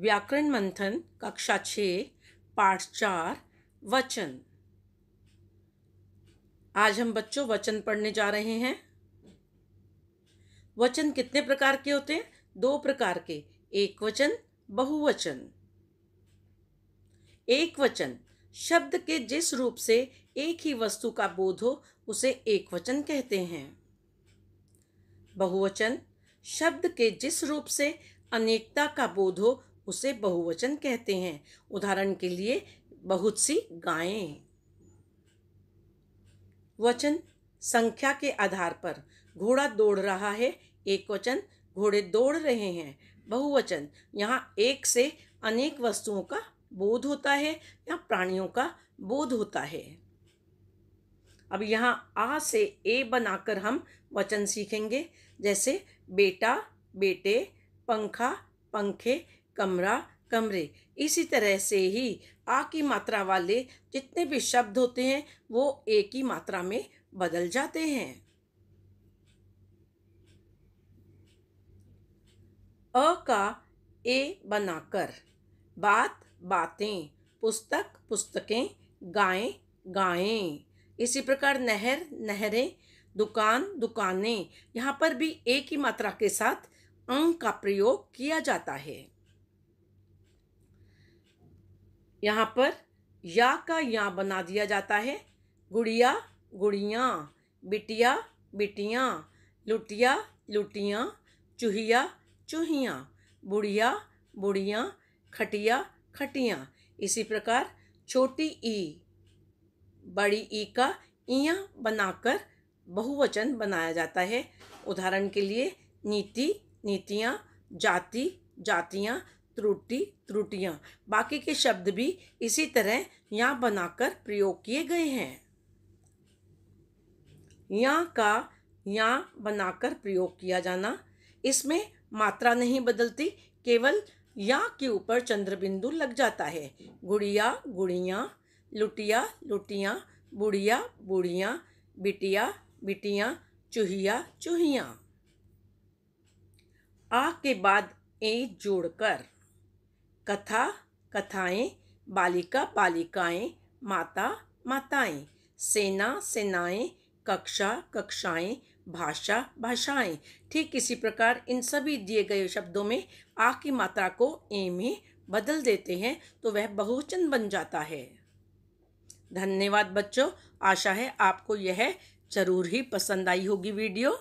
व्याकरण मंथन कक्षा छ पाठ चार वचन आज हम बच्चों वचन पढ़ने जा रहे हैं वचन कितने प्रकार के होते हैं दो प्रकार के एक वचन बहुवचन एक वचन शब्द के जिस रूप से एक ही वस्तु का बोध हो उसे एक वचन कहते हैं बहुवचन शब्द के जिस रूप से अनेकता का बोध हो उसे बहुवचन कहते हैं उदाहरण के लिए बहुत सी गायें वचन संख्या के आधार पर घोड़ा दौड़ रहा है एक वचन घोड़े दौड़ रहे हैं बहुवचन यहाँ एक से अनेक वस्तुओं का बोध होता है या प्राणियों का बोध होता है अब यहाँ आ से ए बनाकर हम वचन सीखेंगे जैसे बेटा बेटे पंखा पंखे कमरा कमरे इसी तरह से ही आ की मात्रा वाले जितने भी शब्द होते हैं वो एक ही मात्रा में बदल जाते हैं अ का ए बनाकर बात बातें पुस्तक पुस्तकें गायें गायें इसी प्रकार नहर नहरें दुकान दुकानें यहाँ पर भी एक ही मात्रा के साथ अंग का प्रयोग किया जाता है यहाँ पर या का या बना दिया जाता है गुड़िया गुड़ियाँ बिटिया बिटियाँ लुटिया लुटियाँ चूहिया चूहियाँ बुढ़िया बुढ़ियाँ खटिया खटियाँ इसी प्रकार छोटी ई बड़ी ई का इया बनाकर बहुवचन बनाया जाता है उदाहरण के लिए नीति नीतियाँ जाति जातियाँ त्रुटि त्रुटियाँ बाकी के शब्द भी इसी तरह यहाँ बनाकर प्रयोग किए गए हैं यहाँ का यहाँ बनाकर प्रयोग किया जाना इसमें मात्रा नहीं बदलती केवल या के ऊपर चंद्रबिंदु लग जाता है गुड़िया गुड़िया लुटिया लुटिया बुढ़िया बुढ़िया बिटिया बिटिया चूहिया चूहिया आ के बाद ए जोड़कर कथा कथाएं बालिका बालिकाएं माता माताएं सेना सेनाएं कक्षा कक्षाएं भाषा भाषाएं ठीक इसी प्रकार इन सभी दिए गए शब्दों में आ की मात्रा को ए में बदल देते हैं तो वह बहुवचन बन जाता है धन्यवाद बच्चों आशा है आपको यह ज़रूर ही पसंद आई होगी वीडियो